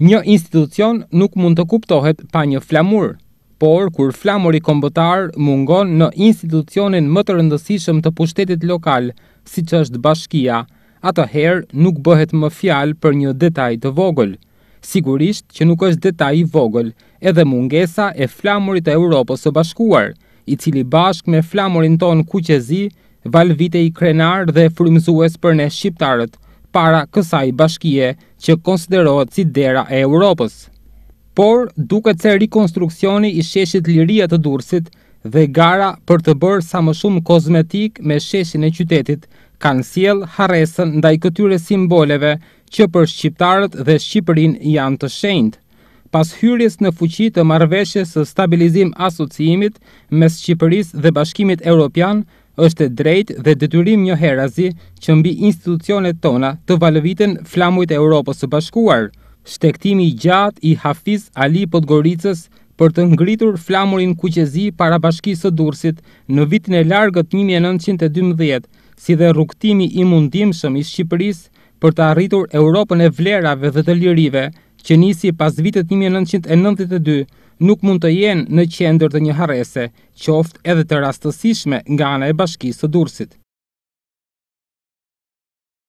Një institucion nuk mund të kuptohet pa një flamur, por kur flamuri kombëtar mungon në institucionin më të rëndësishëm të pushtetit lokal, si që është bashkia, atëherë nuk bëhet më fjal për një detaj të vogël. Sigurisht që nuk është detaj i vogël edhe mungesa e flamurit e Europës së bashkuar, i cili bashk me flamurin ton kuqezi, valvite i krenar dhe frymzues për ne shqiptarët, para kësaj bashkije që konsiderohet si dera e Europës. Por, duke të rekonstruksioni i sheshit Liria të Durrësit dhe gara për të bërë sa më shumë kozmetik me sheshin e qytetit, kanë sjell harresën ndaj këtyre simboleve që për shqiptarët dhe Shqipërinë janë të shenjtë. Pas hyrjes në fuqi të marrëveshjes së stabilizimit asociimit mes Shqipërisë dhe Bashkimit Evropian, është drejt dhe detyrim një herazi që mbi institucionet tona të valëvitën flamujt e Europës së bashkuar. Shtektimi i gjatë i Hafiz Ali Podgoricës për të ngritur flamurin kuqezi para bashkisë së dursit në vitin e largët 1912, si dhe rukëtimi i mundim shëm i Shqipëris për të arritur Europën e vlerave dhe të lirive që nisi pas vitet 1992, nuk mund të jenë në qendër të një harese, qoftë edhe të rastësishme nga anë e bashkisë të dursit.